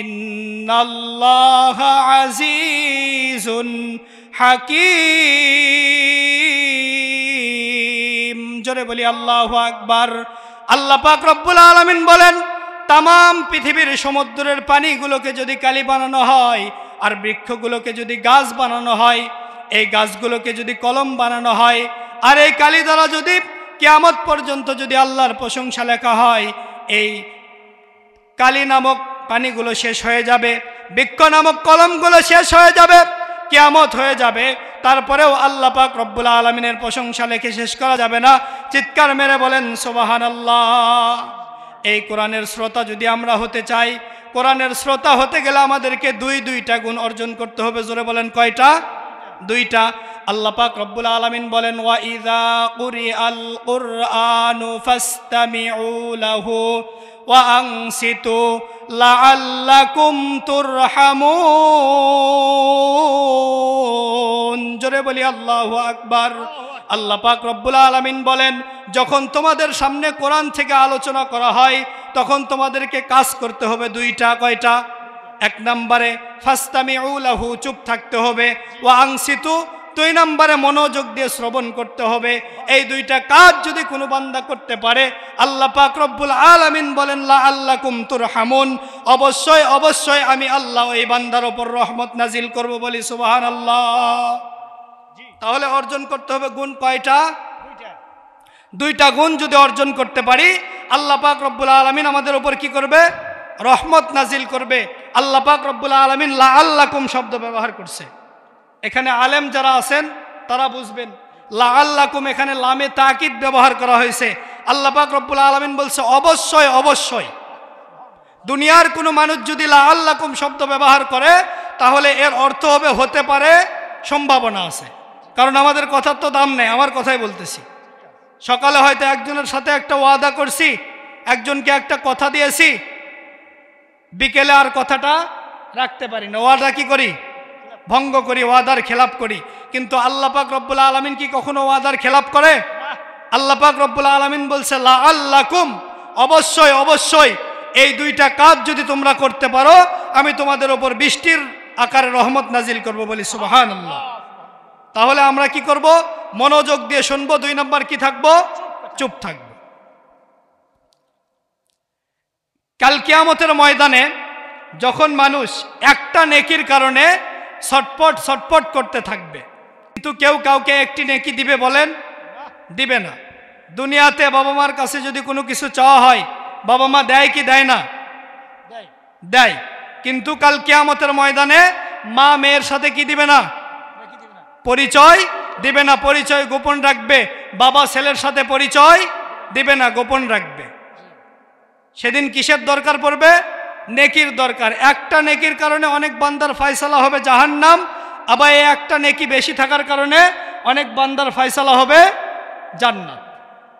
ইন্নাল্লাহ আজিজুন হাকিম জোরে বলি আল্লাহ আকবার আল্লাহ পাক রব্বুল আলমিন বলেন তাম পৃথিবীর সমুদ্রের পানিগুলোকে যদি কালি বানানো হয় আর বৃক্ষগুলোকে যদি গাছ বানানো হয় এই গাছগুলোকে যদি কলম বানানো হয় আর এই কালি দ্বারা যদি কেয়ামত পর্যন্ত যদি আল্লাহর প্রশংসা লেখা হয় এই কালী নামক পানিগুলো শেষ হয়ে যাবে বৃক্ষ নামক কলমগুলো শেষ হয়ে যাবে কেয়ামত হয়ে যাবে তারপরেও আল্লাহ পাক রব্বুল আলমিনের প্রশংসা লেখে শেষ করা যাবে না চিৎকার মেরে বলেন সোবাহান আল্লাহ এই কোরআনের শ্রোতা যদি আমরা হতে চাই কোরআনের শ্রোতা হতে গেলে আমাদেরকে দুই দুইটা গুণ অর্জন করতে হবে জোরে বলেন কয়টা দুইটা আল্লাহ পাক রব্বুল আলামিন বলেন ওয়া ইযা আল কুরআনু ফাসতামিউ লাহু وأنصتوا لعلكم ترحمون জোরে বলি আল্লাহ আকবার আল্লাহ পাক রব্বুল আলমিন বলেন যখন তোমাদের সামনে কোরআন থেকে আলোচনা করা হয় তখন তোমাদেরকে কাজ করতে হবে দুইটা কয়টা এক নম্বরে ফাস্তামি উলাহু চুপ থাকতে হবে ও দুই নম্বরে মনোযোগ দিয়ে শ্রবণ করতে হবে এই দুইটা কাজ যদি কোনো বান্দা করতে পারে আল্লাহ পাক রব্বুল আলমিন বলেন লা আল্লাহ কুমতুর হামুন অবশ্যই অবশ্যই আমি আল্লাহ এই বান্দার ওপর রহমত নাজিল করব বলি সুবাহান আল্লাহ তাহলে অর্জন করতে হবে গুণ কয়টা দুইটা গুণ যদি অর্জন করতে পারি আল্লাহ পাক রব্বুল আলমিন আমাদের ওপর কি করবে রহমত নাজিল করবে আল্লাহ পাক রব্বুল আলমিন লা আল্লাকুম শব্দ ব্যবহার করছে এখানে আলেম যারা আছেন তারা বুঝবেন লা আল্লাকুম এখানে লামে তাকিদ ব্যবহার করা হয়েছে পাক রব্বুল আলমিন বলছে অবশ্যই অবশ্যই দুনিয়ার কোনো মানুষ যদি লা আল্লাকুম শব্দ ব্যবহার করে তাহলে এর অর্থ হবে হতে পারে সম্ভাবনা আছে কারণ আমাদের কথার তো দাম নেই আমার কথাই বলতেছি সকালে হয়তো একজনের সাথে একটা ওয়াদা করছি একজনকে একটা কথা দিয়েছি বিকেলে আর কথাটা রাখতে পারি না ওয়াদা কি করি ভঙ্গ করি ওয়াদার খেলাপ করি কিন্তু পাক রব্বুল আলমিন কি কখনো ওয়াদার খেলাপ করে পাক রব্বুল আলমিন বলছে লা কুম অবশ্যই অবশ্যই এই দুইটা কাজ যদি তোমরা করতে পারো আমি তোমাদের ওপর বৃষ্টির আকারে রহমত নাজিল করব বলি সুবাহান আল্লাহ তাহলে আমরা কি করব মনোযোগ দিয়ে শুনবো দুই নম্বর কি থাকবো চুপ থাকবো কাল কিয়ামতের ময়দানে যখন মানুষ একটা নেকির কারণে ছটপট ছটপট করতে থাকবে কিন্তু কেউ কাউকে একটি নেকি দিবে বলেন দিবে না দুনিয়াতে বাবা মার কাছে যদি কোনো কিছু চাওয়া হয় বাবা মা দেয় কি দেয় না দেয় কিন্তু কাল কেয়ামতের ময়দানে মা মেয়ের সাথে কি দিবে না পরিচয় দিবে না পরিচয় গোপন রাখবে বাবা ছেলের সাথে পরিচয় দিবে না গোপন রাখবে সেদিন কিসের দরকার পড়বে নেকির দরকার একটা নেকির কারণে অনেক বান্দার ফয়সালা হবে জাহান্নাম আবার এই একটা নেকি বেশি থাকার কারণে অনেক বান্দার ফয়সালা হবে জান্নাত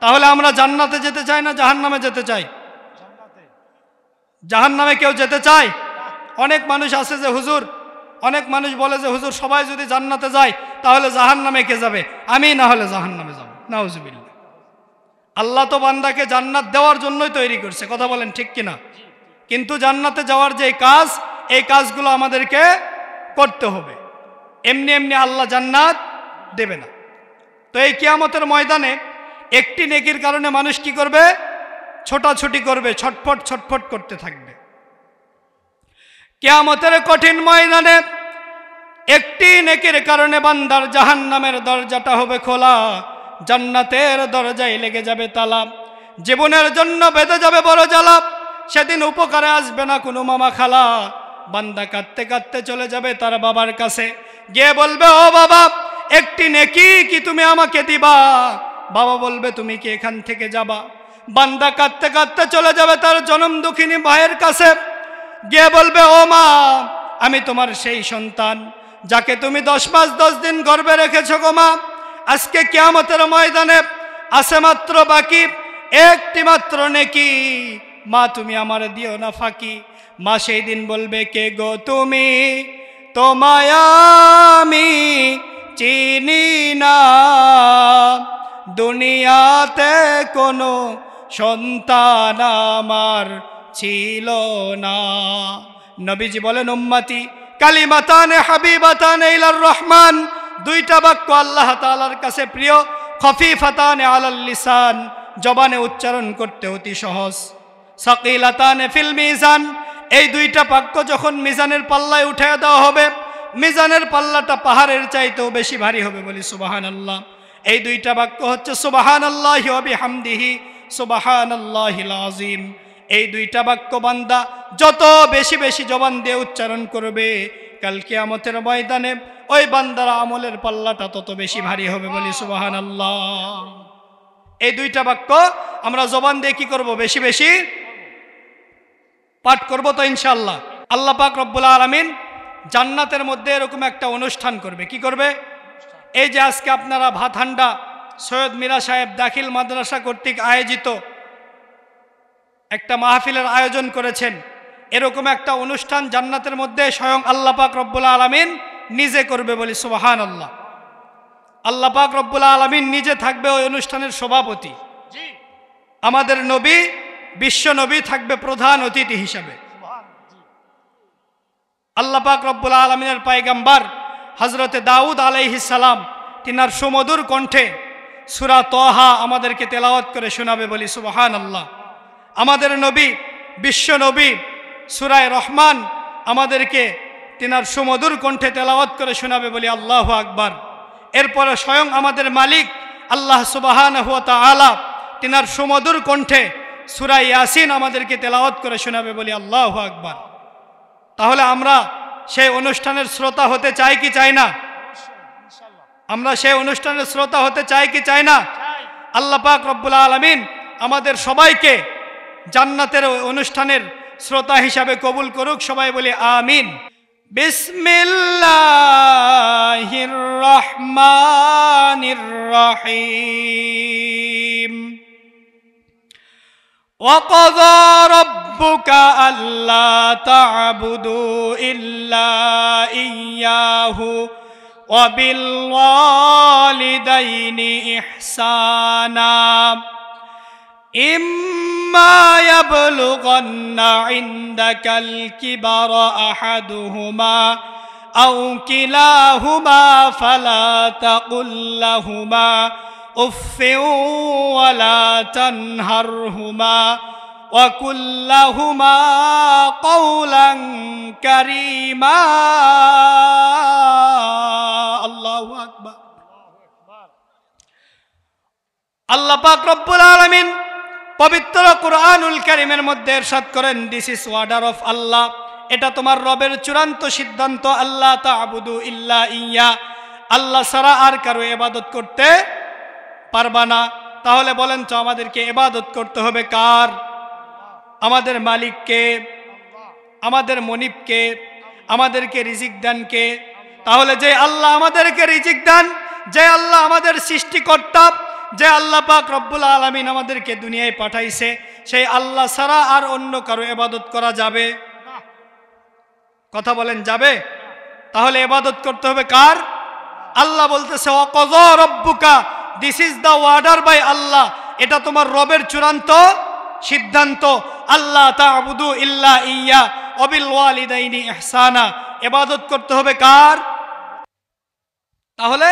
তাহলে আমরা জান্নাতে যেতে চাই না জাহান্নামে যেতে চাই জাহান্নামে কেউ যেতে চায় অনেক মানুষ আছে যে হুজুর অনেক মানুষ বলে যে হুজুর সবাই যদি জান্নাতে যায় তাহলে জাহান নামে কে যাবে আমি না হলে জাহান নামে যাবো নাউজুবিল্লা আল্লাহ তো বান্দাকে জান্নাত দেওয়ার জন্যই তৈরি করছে কথা বলেন ঠিক কিনা কিন্তু জান্নাতে যাওয়ার যে কাজ এই কাজগুলো আমাদেরকে করতে হবে এমনি এমনি আল্লাহ জান্নাত দেবে না তো এই কিয়ামতের ময়দানে একটি নেকির কারণে মানুষ কি করবে ছোটাছুটি করবে ছটফট ছটফট করতে থাকবে কেয়ামতের কঠিন ময়দানে একটি নেকির কারণে বান্দার জাহান নামের দরজাটা হবে খোলা জান্নাতের দরজায় লেগে যাবে তালা জীবনের জন্য বেঁধে যাবে বড় জ্বালা সেদিন উপকারে আসবে না কোনো মামা খালা বান্দা কাঁদতে কাঁদতে চলে যাবে তার বাবার কাছে গিয়ে বলবে ও বাবা একটি নেকি কি তুমি আমাকে দিবা বাবা বলবে তুমি কি এখান থেকে যাবা বান্দা কাঁদতে কাঁদতে চলে যাবে তার জনম দুঃখিনী ভাইয়ের কাছে গিয়ে বলবে ও মা আমি তোমার সেই সন্তান যাকে তুমি দশ মাস দশ দিন গর্বে রেখেছ গো মা আজকে কেয়ামতের ময়দানে আছে মাত্র বাকি একটি মাত্র নেকি মা তুমি আমার দিও না ফাঁকি মা সেই দিন বলবে কে গো তুমি তোমায় আমি চিনি না দুনিয়াতে কোনো সন্তান আমার ছিল না নবীজি বলেন উম্মাতি কালিমাতানে হাবিবাতান ইলার রহমান দুইটা বাক্য আল্লাহ তালার কাছে প্রিয় খফিফাতানে আলাল লিসান জবানে উচ্চারণ করতে অতি সহজ সকিলাতানে ফিল মিজান এই দুইটা বাক্য যখন মিজানের পাল্লায় উঠে দেওয়া হবে মিজানের পাল্লাটা পাহাড়ের চাইতেও বেশি ভারী হবে বলি সুবাহান আল্লাহ এই দুইটা বাক্য হচ্ছে সুবাহান আল্লাহ হামদিহি সুবাহান আল্লাহ আজিম এই দুইটা বাক্য বান্দা যত বেশি বেশি জবান দিয়ে উচ্চারণ করবে কালকে আমতের ময়দানে ওই বান্দার আমলের পাল্লাটা তত বেশি ভারী হবে বলি সুবাহান আল্লাহ এই দুইটা বাক্য আমরা জবান দিয়ে কি করব বেশি বেশি পাঠ করব তো ইনশাল্লাহ আল্লাহ পাক রব্বুল আলমিন জান্নাতের মধ্যে এরকম একটা অনুষ্ঠান করবে কি করবে এই যে আজকে আপনারা ভাতহান্ডা সৈয়দ মিরা সাহেব দাখিল মাদ্রাসা কর্তৃক আয়োজিত একটা মাহফিলের আয়োজন করেছেন এরকম একটা অনুষ্ঠান জান্নাতের মধ্যে স্বয়ং আল্লাহ পাক রব্বুল আলমিন নিজে করবে বলি সুবাহান আল্লাহ আল্লাহ পাক রব্বুল আলমিন নিজে থাকবে ওই অনুষ্ঠানের সভাপতি আমাদের নবী বিশ্বনবী থাকবে প্রধান অতিথি হিসাবে আল্লাপাক রব্বুল আলমিনের পায়গাম্বার হজরতে দাউদ সালাম তিনার সুমধুর কণ্ঠে সুরা তহা আমাদেরকে তেলাওয়াত করে শোনাবে বলি সুবাহান আল্লাহ আমাদের নবী বিশ্ব নবী সুরায় রহমান আমাদেরকে তিনার সুমধুর কণ্ঠে তেলাওয়াত করে শোনাবে বলি আল্লাহ আকবার এরপরে স্বয়ং আমাদের মালিক আল্লাহ সুবাহান হুয়া আলা তিনার সুমধুর কণ্ঠে সুরা ইয়াসিন আমাদেরকে তেলাওয়াত করে শোনাবে বলি আল্লাহ আকবার তাহলে আমরা সেই অনুষ্ঠানের শ্রোতা হতে চাই কি চাই না আমরা সেই অনুষ্ঠানের শ্রোতা হতে চাই কি চাই না আল্লাহ পাক রব্বুল আলমিন আমাদের সবাইকে জান্নাতের অনুষ্ঠানের শ্রোতা হিসাবে কবুল করুক সবাই বলি আমিন বিসমিল্লাহির রহমানির রহিম وقضى ربك ألا تعبدوا إلا إياه وبالوالدين إحسانا إما يبلغن عندك الكبر أحدهما أو كلاهما فلا تقل لهما ولا আল্লাহ আলমিন পবিত্র কুরআনুল করিমের মধ্যে এরশাদ করেন this is order of Allah এটা তোমার রবের চূড়ান্ত সিদ্ধান্ত আল্লাহ তা আবুদু ইল্লা ইয়া আল্লাহ সারা আর কারো এবাদত করতে পারবা না তাহলে বলেন তো আমাদেরকে এবাদত করতে হবে কার আমাদের মালিককে আমাদের মনিবকে আমাদেরকে রিজিক দানকে তাহলে যে আল্লাহ আমাদেরকে রিজিক দান যে আল্লাহ আমাদের সৃষ্টিকর্তা যে আল্লাহ পাক রব্বুল আলমিন আমাদেরকে দুনিয়ায় পাঠাইছে সেই আল্লাহ ছাড়া আর অন্য কারো এবাদত করা যাবে কথা বলেন যাবে তাহলে এবাদত করতে হবে কার আল্লাহ বলতেছে অকজ রব্বুকা this is the order by Allah এটা তোমার রবের চূড়ান্ত সিদ্ধান্ত আল্লাহ তাবুদু ইল্লা ইয়া অবিল ওয়ালিদাইনি এহসানা এবাদত করতে হবে কার তাহলে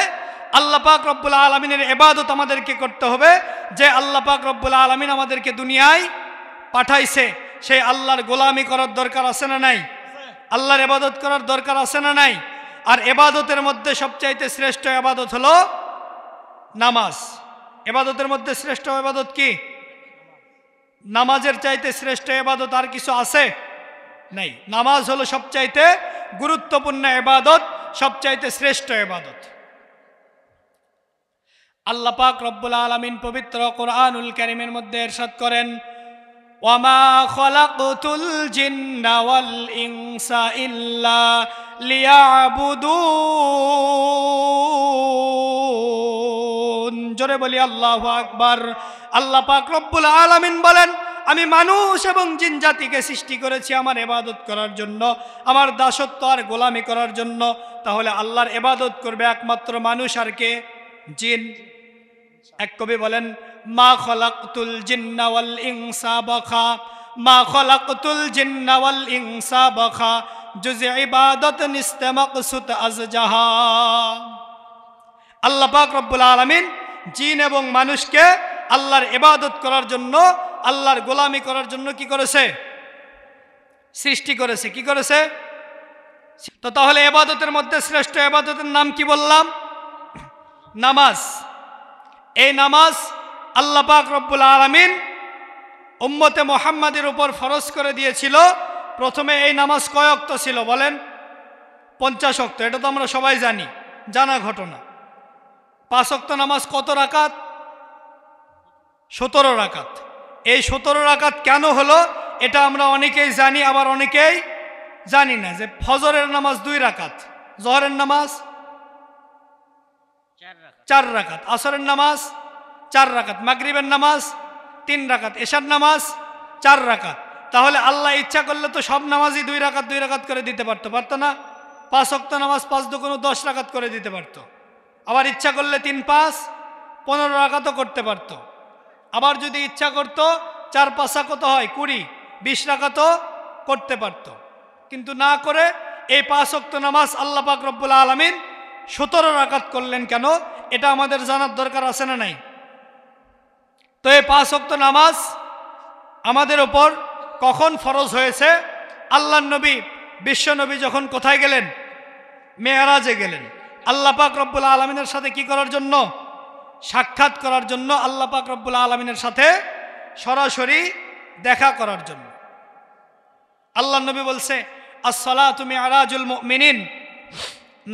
আল্লাহ পাক রব্বুল আলমিনের এবাদত আমাদেরকে করতে হবে যে আল্লাহ পাক রব্বুল আলমিন আমাদেরকে দুনিয়ায় পাঠাইছে সেই আল্লাহর গোলামি করার দরকার আছে না নাই আল্লাহর এবাদত করার দরকার আছে না নাই আর এবাদতের মধ্যে সবচাইতে শ্রেষ্ঠ এবাদত হলো নামাজ এবাদতের মধ্যে শ্রেষ্ঠ এবাদত কি নামাজের চাইতে শ্রেষ্ঠ এবাদত আর কিছু আছে নাই নামাজ হলো সবচাইতে গুরুত্বপূর্ণ এবাদত সবচাইতে শ্রেষ্ঠ এবাদত আল্লাহ পাক রব্বুল আলমিন পবিত্র কোরআনুল করিমের মধ্যে এরশাদ করেন ওয়ামা ইল্লা লিয়াবুদু জোরে বলি আল্লাহ আকবার আল্লাহ পাক রব্বুল আলমিন বলেন আমি মানুষ এবং জিন জাতিকে সৃষ্টি করেছি আমার এবাদত করার জন্য আমার দাসত্ব আর গোলামি করার জন্য তাহলে আল্লাহর এবাদত করবে একমাত্র মানুষ আর কে জিন এক কবি বলেন মা খলাকুল জিন্নাওয়াল ইংসা বখা মা খলাকুল জিন্নাওয়াল ইংসা বখা জুজে ইবাদত নিস্তে মকসুত আজ জাহা আল্লাহ পাক রব্বুল আলমিন জিন এবং মানুষকে আল্লাহর এবাদত করার জন্য আল্লাহর গোলামি করার জন্য কি করেছে সৃষ্টি করেছে কি করেছে তো তাহলে এবাদতের মধ্যে শ্রেষ্ঠ এবাদতের নাম কি বললাম নামাজ এই নামাজ আল্লাহ পাক রব্বুল আলমিন উম্মতে মোহাম্মদের উপর ফরজ করে দিয়েছিল প্রথমে এই নামাজ অক্ত ছিল বলেন পঞ্চাশ অক্ত এটা তো আমরা সবাই জানি জানা ঘটনা পাঁচক্ত নামাজ কত রাকাত সতেরো রাকাত এই সতেরো রাকাত কেন হলো এটা আমরা অনেকেই জানি আবার অনেকেই জানি না যে ফজরের নামাজ দুই রাকাত জহরের নামাজ চার রাকাত আসরের নামাজ চার রাকাত মাগরিবের নামাজ তিন রাকাত এশার নামাজ চার রাকাত তাহলে আল্লাহ ইচ্ছা করলে তো সব নামাজই দুই রাকাত দুই রাকাত করে দিতে পারতো পারতো না পাঁচ অক্ত নামাজ পাঁচ কোনো দশ রাকাত করে দিতে পারতো আবার ইচ্ছা করলে তিন পাঁচ পনেরো রাখাতও করতে পারত আবার যদি ইচ্ছা করত চার পাঁচা কত হয় কুড়ি বিশ রাখাতও করতে পারত কিন্তু না করে এই পাঁচ অক্ত নামাজ আল্লাহ পাক রব্বুল আলমিন সতেরো রাকাত করলেন কেন এটা আমাদের জানার দরকার আছে না নাই তো এই পাঁচ অক্ত নামাজ আমাদের ওপর কখন ফরজ হয়েছে আল্লাহ নবী বিশ্বনবী যখন কোথায় গেলেন মেয়ারাজে গেলেন পাক রব্বুল আলমিনের সাথে কি করার জন্য সাক্ষাৎ করার জন্য পাক রব্বুল আলমিনের সাথে সরাসরি দেখা করার জন্য আল্লাহ নবী বলছে আসলা তুমি আরাজুল মিনিন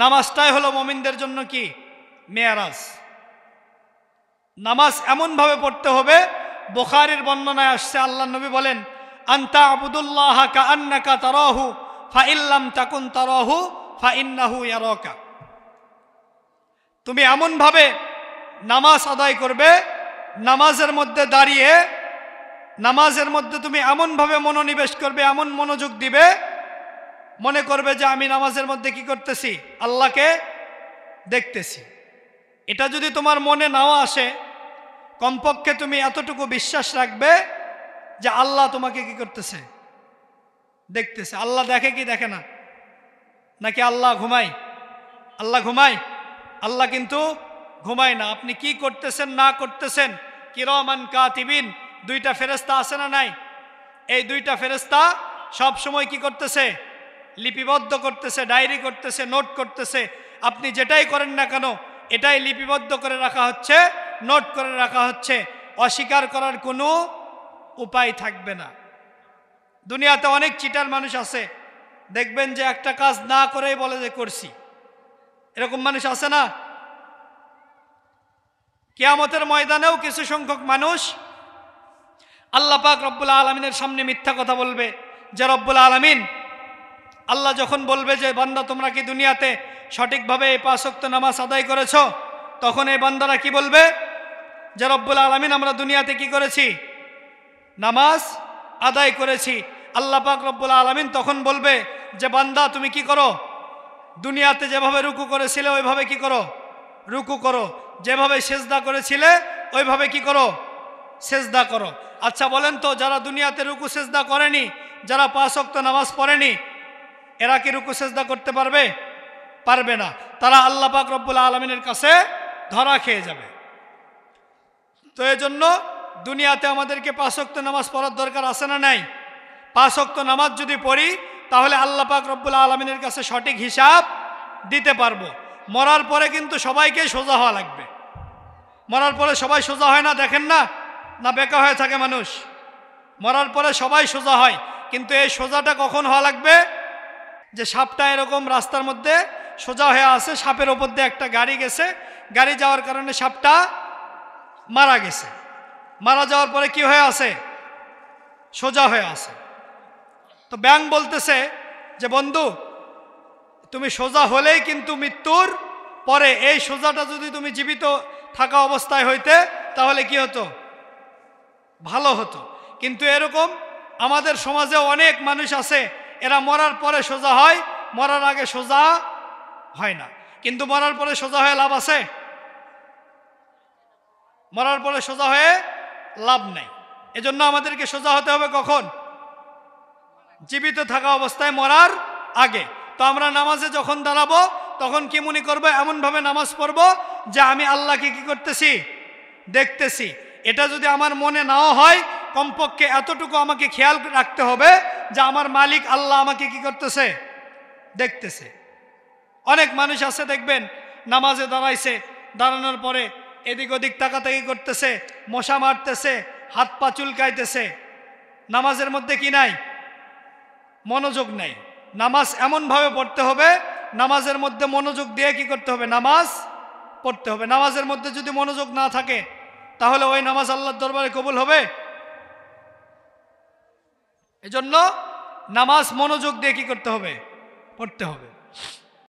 নামাজটাই হলো মমিনদের জন্য কি মেয়ারাজ নামাজ এমনভাবে পড়তে হবে বোখারের বর্ণনায় আসছে আল্লাহ নবী বলেন আন্তা আবুদুল্লাহ কা আন্নাকা কা ফা ইল্লাম তাকুন তারহু ফা ইন্নাহু ইয়ারকা তুমি এমনভাবে নামাজ আদায় করবে নামাজের মধ্যে দাঁড়িয়ে নামাজের মধ্যে তুমি এমনভাবে মনোনিবেশ করবে এমন মনোযোগ দিবে মনে করবে যে আমি নামাজের মধ্যে কি করতেছি আল্লাহকে দেখতেছি এটা যদি তোমার মনে নাও আসে কমপক্ষে তুমি এতটুকু বিশ্বাস রাখবে যে আল্লাহ তোমাকে কি করতেছে দেখতেছে আল্লাহ দেখে কি দেখে না নাকি আল্লাহ ঘুমাই আল্লাহ ঘুমায় আল্লাহ কিন্তু ঘুমায় না আপনি কি করতেছেন না করতেছেন কিরমান কাতিবিন দুইটা ফেরস্তা আছে না নাই এই দুইটা ফেরস্তা সব সময় কি করতেছে লিপিবদ্ধ করতেছে ডায়েরি করতেছে নোট করতেছে আপনি যেটাই করেন না কেন এটাই লিপিবদ্ধ করে রাখা হচ্ছে নোট করে রাখা হচ্ছে অস্বীকার করার কোনো উপায় থাকবে না দুনিয়াতে অনেক চিটার মানুষ আছে দেখবেন যে একটা কাজ না করেই বলে যে করছি এরকম মানুষ আছে না কেয়ামতের ময়দানেও কিছু সংখ্যক মানুষ আল্লাহ পাক রব্বুল আলমিনের সামনে মিথ্যা কথা বলবে যে রব্বুল আলমিন আল্লাহ যখন বলবে যে বান্দা তোমরা কি দুনিয়াতে সঠিকভাবে এই পাশক্ত নামাজ আদায় করেছ তখন এই বান্দারা কি বলবে যে রব্বুল আলমিন আমরা দুনিয়াতে কি করেছি নামাজ আদায় করেছি আল্লাহ পাক রব্বুল আলমিন তখন বলবে যে বান্দা তুমি কি করো দুনিয়াতে যেভাবে রুকু করেছিলে ওইভাবে কি করো রুকু করো যেভাবে সেজদা করেছিলে ওইভাবে কি করো সেজদা করো আচ্ছা বলেন তো যারা দুনিয়াতে রুকু সেজদা করেনি যারা পাঁচক্ত নামাজ পড়েনি এরা কি রুকু সেজদা করতে পারবে পারবে না তারা আল্লাহ পাক রব্বুল আলমিনের কাছে ধরা খেয়ে যাবে তো এজন্য দুনিয়াতে আমাদেরকে পাঁচক্ত নামাজ পড়ার দরকার আছে না নাই পাঁচক্ত নামাজ যদি পড়ি তাহলে আল্লাহ পাক রব্বুল আলমিনের কাছে সঠিক হিসাব দিতে পারবো মরার পরে কিন্তু সবাইকে সোজা হওয়া লাগবে মরার পরে সবাই সোজা হয় না দেখেন না না বেকা হয়ে থাকে মানুষ মরার পরে সবাই সোজা হয় কিন্তু এই সোজাটা কখন হওয়া লাগবে যে সাপটা এরকম রাস্তার মধ্যে সোজা হয়ে আছে সাপের ওপর দিয়ে একটা গাড়ি গেছে গাড়ি যাওয়ার কারণে সাপটা মারা গেছে মারা যাওয়ার পরে কি হয়ে আছে সোজা হয়ে আছে তো ব্যাং বলতেছে যে বন্ধু তুমি সোজা হলেই কিন্তু মৃত্যুর পরে এই সোজাটা যদি তুমি জীবিত থাকা অবস্থায় হইতে তাহলে কি হতো ভালো হতো কিন্তু এরকম আমাদের সমাজে অনেক মানুষ আছে এরা মরার পরে সোজা হয় মরার আগে সোজা হয় না কিন্তু মরার পরে সোজা হয়ে লাভ আছে মরার পরে সোজা হয়ে লাভ নেই এজন্য আমাদেরকে সোজা হতে হবে কখন জীবিত থাকা অবস্থায় মরার আগে তো আমরা নামাজে যখন দাঁড়াবো তখন কি মনে করবো এমনভাবে নামাজ পড়ব যে আমি আল্লাহকে কি করতেছি দেখতেছি এটা যদি আমার মনে নাও হয় কমপক্ষে এতটুকু আমাকে খেয়াল রাখতে হবে যে আমার মালিক আল্লাহ আমাকে কি করতেছে দেখতেছে অনেক মানুষ আছে দেখবেন নামাজে দাঁড়াইছে দাঁড়ানোর পরে এদিক ওদিক তাকাতাকি করতেছে মশা মারতেছে হাত পা চুলকাইতেছে নামাজের মধ্যে কি নাই মনোযোগ নেই নামাজ এমনভাবে পড়তে হবে নামাজের মধ্যে মনোযোগ দিয়ে কি করতে হবে নামাজ পড়তে হবে নামাজের মধ্যে যদি মনোযোগ না থাকে তাহলে ওই নামাজ আল্লাহর দরবারে কবুল হবে এজন্য নামাজ মনোযোগ দিয়ে কি করতে হবে পড়তে হবে